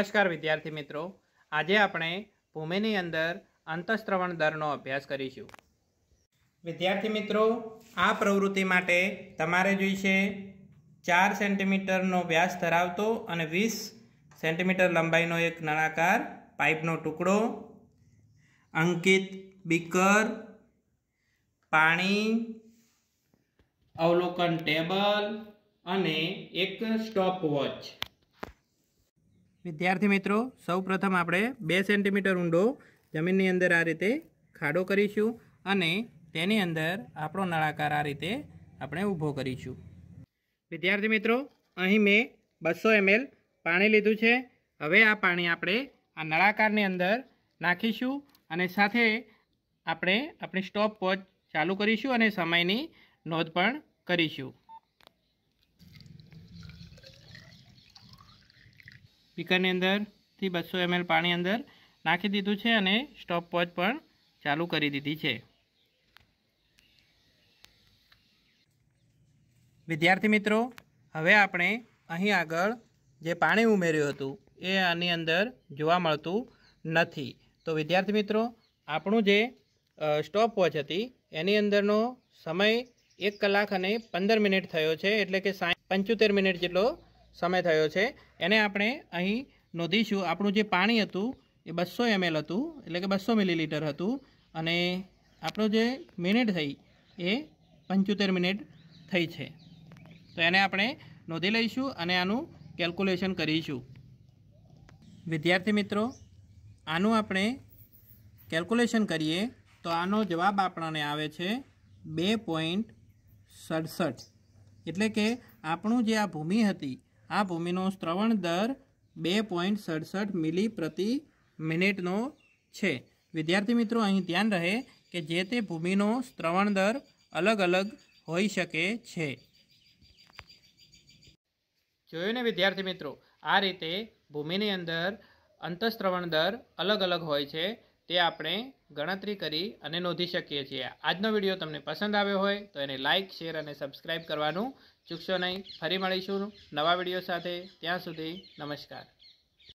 નમસ્કાર વિદ્યાર્થી મિત્રો આજે આપણે ભૂમિની અંદર અંતઃસ્ત્રવણ દરનો અભ્યાસ કરીશું વિદ્યાર્થી મિત્રો આ પ્રવૃત્તિ માટે તમારે જોઈશે ચાર સેન્ટીમીટરનો વ્યાસ ધરાવતો અને વીસ સેન્ટીમીટર લંબાઈનો એક નળાકાર પાઇપનો ટુકડો અંકિત બીકર પાણી અવલોકન ટેબલ અને એક સ્ટોપ વોચ વિદ્યાર્થી મિત્રો સૌપ્રથમ આપણે બે સેન્ટીમીટર ઊંડો જમીનની અંદર આ રીતે ખાડો કરીશું અને તેની અંદર આપણો નળાકાર આ રીતે આપણે ઊભો કરીશું વિદ્યાર્થી મિત્રો અહીં મેં બસો એમએલ પાણી લીધું છે હવે આ પાણી આપણે આ નળાકારની અંદર નાખીશું અને સાથે આપણે આપણી સ્ટોપ વોચ ચાલુ કરીશું અને સમયની નોંધ પણ કરીશું સ્પીકરની અંદરથી બસો એમએલ પાણી અંદર નાખી દીધું છે અને સ્ટોપ વોચ પણ ચાલુ કરી દીધી છે વિદ્યાર્થી મિત્રો હવે આપણે અહીં આગળ જે પાણી ઉમેર્યું હતું એ આની અંદર જોવા મળતું નથી તો વિદ્યાર્થી મિત્રો આપણું જે સ્ટોપ વોચ હતી એની અંદરનો સમય એક કલાક અને પંદર મિનિટ થયો છે એટલે કે સાઠ પંચોતેર મિનિટ જેટલો સમય થયો છે એને આપણે અહીં નોંધીશું આપણું જે પાણી હતું એ બસો એમએલ હતું એટલે કે બસો મિલીલીટર હતું અને આપણો જે મિનિટ થઈ એ પંચોતેર મિનિટ થઈ છે તો એને આપણે નોંધી લઈશું અને આનું કેલ્ક્યુલેશન કરીશું વિદ્યાર્થી મિત્રો આનું આપણે કેલ્ક્યુલેશન કરીએ તો આનો જવાબ આપણને આવે છે બે પોઈન્ટ સડસઠ એટલે કે આપણું જે આ ભૂમિ હતી આ ભૂમિનો સ્ત્રવણ દર બે પોઈન્ટ સડસઠ મિલી પ્રતિ મિનિટનો છે વિદ્યાર્થી મિત્રો અહીં ધ્યાન રહે કે જે તે ભૂમિનો સ્ત્રવણ દર અલગ અલગ હોઈ શકે છે જોયું ને વિદ્યાર્થી મિત્રો આ રીતે ભૂમિની અંદર અંતઃસ્ત્રવણ દર અલગ અલગ હોય છે તે આપણે ગણતરી કરી અને નોંધી શકીએ છીએ આજનો વિડીયો તમને પસંદ આવ્યો હોય તો એને લાઇક શેર અને સબસ્ક્રાઈબ કરવાનું ચૂકશો નહીં ફરી મળીશું નવા વિડીયો સાથે ત્યાં સુધી નમસ્કાર